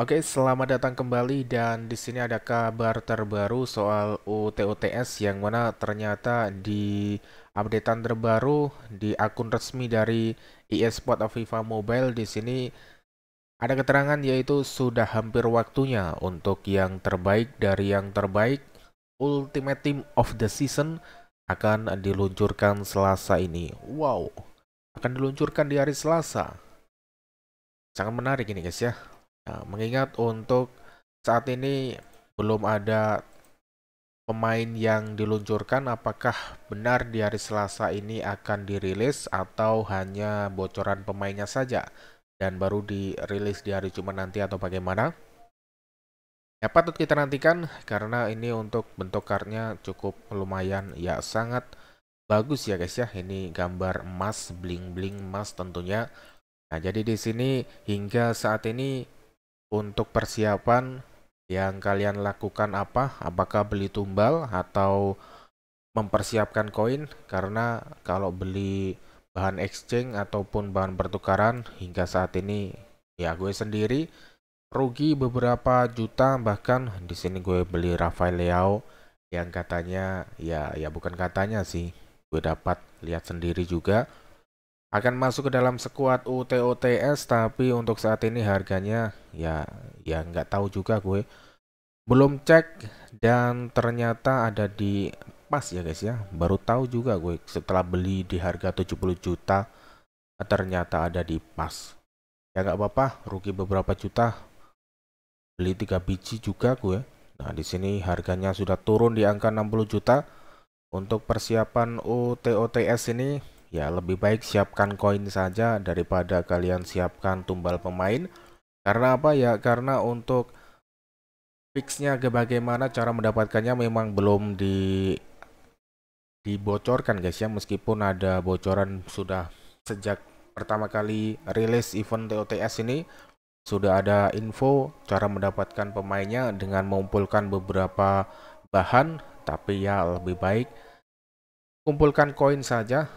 Oke, selamat datang kembali dan di sini ada kabar terbaru soal UTOTS yang mana ternyata di updatean terbaru di akun resmi dari eSport Aviva Mobile di sini ada keterangan yaitu sudah hampir waktunya untuk yang terbaik dari yang terbaik Ultimate Team of the Season akan diluncurkan Selasa ini. Wow, akan diluncurkan di hari Selasa. Sangat menarik ini guys ya. Nah, mengingat untuk saat ini belum ada pemain yang diluncurkan apakah benar di hari Selasa ini akan dirilis atau hanya bocoran pemainnya saja dan baru dirilis di hari Jumat nanti atau bagaimana? Ya patut kita nantikan karena ini untuk bentuk kartnya cukup lumayan ya sangat bagus ya guys ya. Ini gambar emas bling-bling emas tentunya. Nah, jadi di sini hingga saat ini untuk persiapan yang kalian lakukan apa? Apakah beli tumbal atau mempersiapkan koin? Karena kalau beli bahan exchange ataupun bahan pertukaran hingga saat ini ya gue sendiri rugi beberapa juta bahkan di sini gue beli Rafael Leao yang katanya ya ya bukan katanya sih gue dapat lihat sendiri juga akan masuk ke dalam sekuat UTOTS tapi untuk saat ini harganya ya ya nggak tahu juga gue belum cek dan ternyata ada di pas ya guys ya baru tahu juga gue setelah beli di harga 70 juta ternyata ada di pas ya nggak apa-apa rugi beberapa juta beli 3 biji juga gue nah di sini harganya sudah turun di angka 60 juta untuk persiapan UTOTS ini ya lebih baik siapkan koin saja daripada kalian siapkan tumbal pemain. Karena apa ya? Karena untuk fixnya ke bagaimana cara mendapatkannya memang belum di dibocorkan guys ya meskipun ada bocoran sudah sejak pertama kali rilis event TOTS ini sudah ada info cara mendapatkan pemainnya dengan mengumpulkan beberapa bahan tapi ya lebih baik kumpulkan koin saja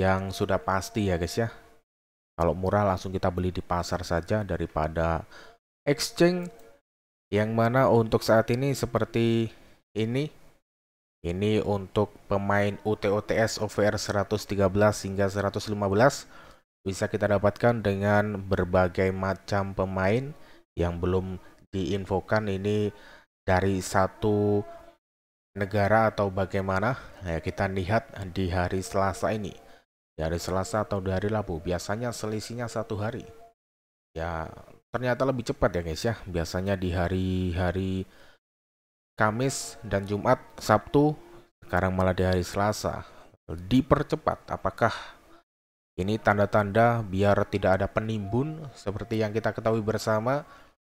yang sudah pasti ya guys ya. Kalau murah langsung kita beli di pasar saja daripada exchange yang mana untuk saat ini seperti ini. Ini untuk pemain UTOTS OVR 113 hingga 115 bisa kita dapatkan dengan berbagai macam pemain yang belum diinfokan ini dari satu negara atau bagaimana ya kita lihat di hari Selasa ini dari ya, Selasa atau dari Rabu biasanya selisihnya satu hari ya ternyata lebih cepat ya guys ya biasanya di hari-hari Kamis dan Jumat Sabtu sekarang malah di hari Selasa dipercepat apakah ini tanda-tanda biar tidak ada penimbun seperti yang kita ketahui bersama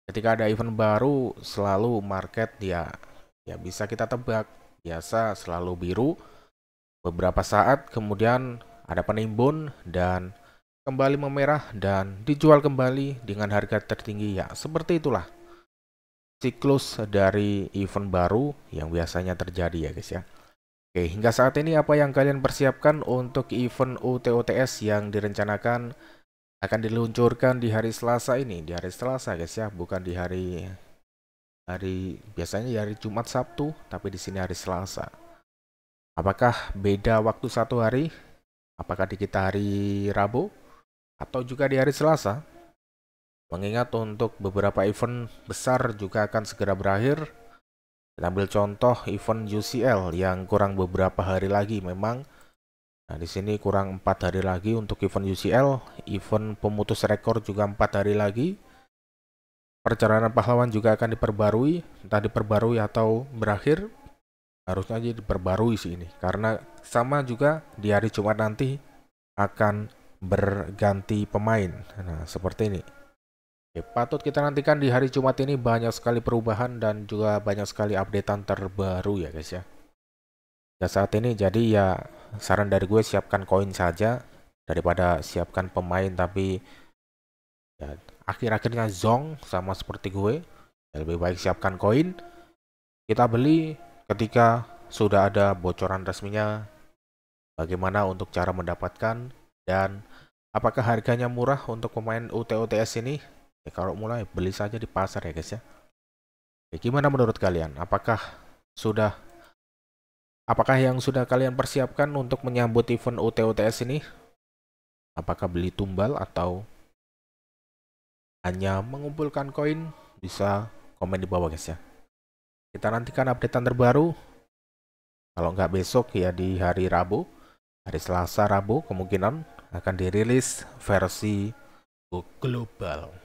ketika ada event baru selalu market ya ya bisa kita tebak biasa selalu biru beberapa saat kemudian ada penimbun dan kembali memerah dan dijual kembali dengan harga tertinggi ya seperti itulah siklus dari event baru yang biasanya terjadi ya guys ya Oke hingga saat ini apa yang kalian persiapkan untuk event UTOTS yang direncanakan akan diluncurkan di hari Selasa ini di hari Selasa guys ya bukan di hari hari biasanya di hari Jumat Sabtu tapi di sini hari Selasa Apakah beda waktu satu hari apakah di kita hari Rabu atau juga di hari Selasa. Mengingat untuk beberapa event besar juga akan segera berakhir. ambil contoh event UCL yang kurang beberapa hari lagi memang. Nah, di sini kurang empat hari lagi untuk event UCL, event pemutus rekor juga empat hari lagi. Perjalanan pahlawan juga akan diperbarui, entah diperbarui atau berakhir harusnya jadi diperbarui sih ini karena sama juga di hari Jumat nanti akan berganti pemain nah seperti ini Oke, patut kita nantikan di hari Jumat ini banyak sekali perubahan dan juga banyak sekali updatean terbaru ya guys ya ya saat ini jadi ya saran dari gue siapkan koin saja daripada siapkan pemain tapi ya akhir-akhirnya zong sama seperti gue ya, lebih baik siapkan koin kita beli ketika sudah ada bocoran resminya, bagaimana untuk cara mendapatkan, dan apakah harganya murah untuk pemain UTOTS ini? Ya, kalau mulai, beli saja di pasar ya guys ya. ya gimana menurut kalian? Apakah sudah Apakah yang sudah kalian persiapkan untuk menyambut event UTOTS ini? Apakah beli tumbal atau hanya mengumpulkan koin? Bisa komen di bawah guys ya. Kita nantikan updatean terbaru. Kalau nggak besok ya di hari Rabu, hari Selasa Rabu kemungkinan akan dirilis versi global.